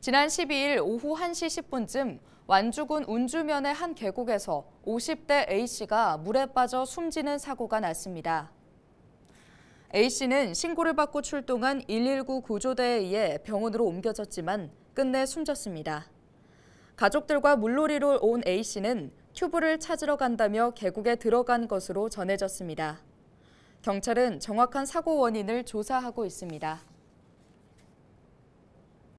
지난 12일 오후 1시 10분쯤 완주군 운주면의 한 계곡에서 50대 A씨가 물에 빠져 숨지는 사고가 났습니다. A씨는 신고를 받고 출동한 119 구조대에 의해 병원으로 옮겨졌지만 끝내 숨졌습니다. 가족들과 물놀이로 온 A씨는 튜브를 찾으러 간다며 계곡에 들어간 것으로 전해졌습니다. 경찰은 정확한 사고 원인을 조사하고 있습니다.